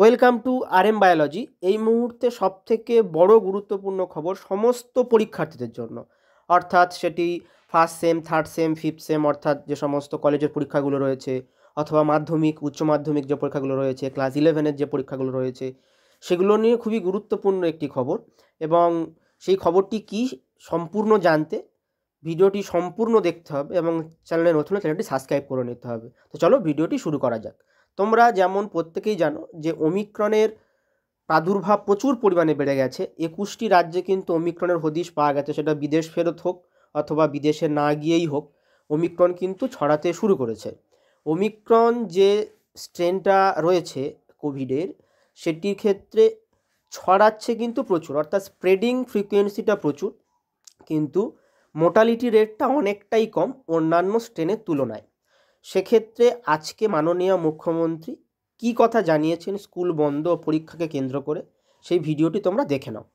welcome to R M biology এই মুহূর্তে সবথেকে বড় গুরুত্বপূর্ণ খবর সমস্ত পরীক্ষার্থীদের জন্য অর্থাৎ সেটি first sem third sem fifth sem অর্থাৎ যে সমস্ত কলেজের পরীক্ষাগুলো রয়েছে অথবা মাধ্যমিক উচ্চ মাধ্যমিক যে পরীক্ষাগুলো রয়েছে ক্লাস ইলেভেনের যে পরীক্ষাগুলো রয়েছে সেগুলো নিয়ে খুবই গুরুত্বপূর্ণ একটি খবর এবং সেই খবরটি কি সম্পূর্ণ জানতে ভিডিওটি সম্পূর্ণ দেখতে হবে এবং চ্যানেলে নতুন চ্যানেলটি সাবস্ক্রাইব করে নিতে হবে তো চলো ভিডিওটি শুরু করা যাক তোমরা যেমন প্রত্যেকেই জানো যে ওমিক্রনের প্রাদুর্ভাব প্রচুর পরিমাণে বেড়ে গেছে একুশটি রাজ্যে কিন্তু ওমিক্রনের হদিশ পাওয়া গেছে সেটা বিদেশ ফেরত হোক অথবা বিদেশে না গিয়েই হোক ওমিক্রন কিন্তু ছড়াতে শুরু করেছে ওমিক্রন যে স্ট্রেনটা রয়েছে কোভিডের সেটির ক্ষেত্রে ছড়াচ্ছে কিন্তু প্রচুর অর্থাৎ স্প্রেডিং ফ্রিকোয়েন্সিটা প্রচুর কিন্তু মোটালিটি রেটটা অনেকটাই কম অন্যান্য স্ট্রেনের তুলনায় সেক্ষেত্রে আজকে মাননীয় মুখ্যমন্ত্রী কি কথা জানিয়েছেন স্কুল বন্ধ পরীক্ষাকে কেন্দ্র করে সেই ভিডিওটি তোমরা দেখে নাও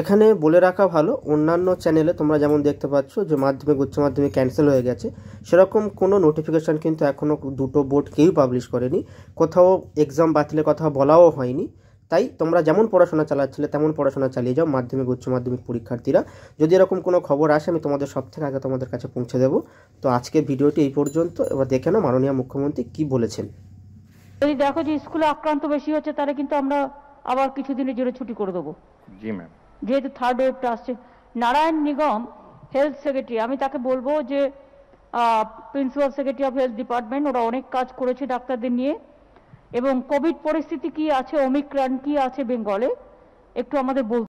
এখানে বলে রাখা ভালো অন্যান্য চ্যানেলে তোমরা যেমন দেখতে পাচ্ছ যে মাধ্যমিক উচ্চ মাধ্যমিক ক্যান্সেল হয়ে গেছে সেরকম কোনো নোটিফিকেশান কিন্তু এখনও দুটো বোর্ড কেউই পাবলিশ করেনি কোথাও এক্সাম বাতিলের কথা বলাও হয়নি তাই তোমরা যেমন পড়াশোনা চালাচ্ছিলে তেমন পড়াশোনা চালিয়ে যাও মাধ্যমিক উচ্চ মাধ্যমিক পরীক্ষার্থীরা যদি এরকম কোনো খবর আসে আমি তোমাদের সব থেকে আগে তোমাদের কাছে পৌঁছে দেব তো আজকের ভিডিওটি এই পর্যন্ত এবার দেখে নাও মাননীয় মুখ্যমন্ত্রী কি বলেছেন যদি দেখো যে স্কুলে আক্রান্ত বেশি হচ্ছে তাহলে কিন্তু আমরা আবার কিছুদিনের জন্য ছুটি করে দেবো জি ম্যাম যেহেতু থার্ড ওয়েভটা আসছে নারায়ণ নিগম হেলথ সেক্রেটারি আমি তাকে বলবো যে principal secretary of health department ওরা অনেক কাজ করেছে ডাক্তারদের নিয়ে এবং কোভিড পরিস্থিতি কি আছে ওমিক্রান কি আছে বেঙ্গলে একটু আমাদের বলতে